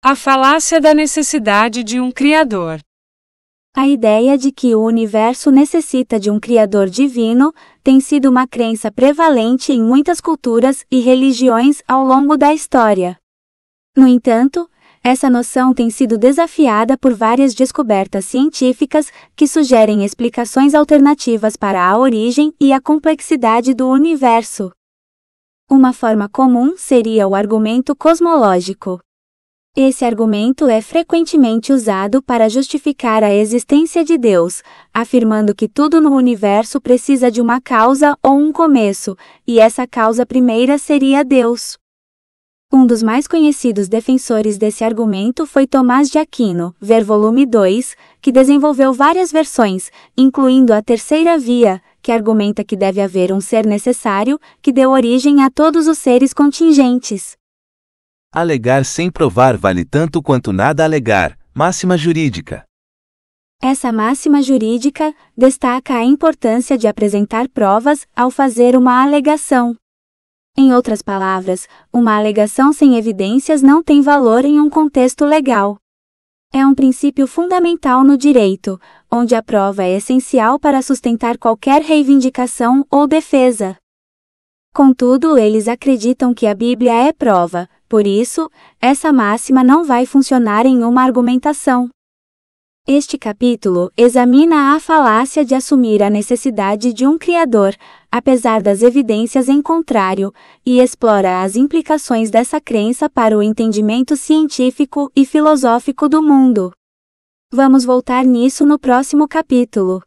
A falácia da necessidade de um Criador. A ideia de que o universo necessita de um Criador divino tem sido uma crença prevalente em muitas culturas e religiões ao longo da história. No entanto, essa noção tem sido desafiada por várias descobertas científicas que sugerem explicações alternativas para a origem e a complexidade do universo. Uma forma comum seria o argumento cosmológico. Esse argumento é frequentemente usado para justificar a existência de Deus, afirmando que tudo no universo precisa de uma causa ou um começo, e essa causa primeira seria Deus. Um dos mais conhecidos defensores desse argumento foi Tomás de Aquino, ver volume 2, que desenvolveu várias versões, incluindo a terceira via, que argumenta que deve haver um ser necessário que deu origem a todos os seres contingentes. Alegar sem provar vale tanto quanto nada alegar, máxima jurídica. Essa máxima jurídica destaca a importância de apresentar provas ao fazer uma alegação. Em outras palavras, uma alegação sem evidências não tem valor em um contexto legal. É um princípio fundamental no direito, onde a prova é essencial para sustentar qualquer reivindicação ou defesa. Contudo, eles acreditam que a Bíblia é prova, por isso, essa máxima não vai funcionar em uma argumentação. Este capítulo examina a falácia de assumir a necessidade de um criador, apesar das evidências em contrário, e explora as implicações dessa crença para o entendimento científico e filosófico do mundo. Vamos voltar nisso no próximo capítulo.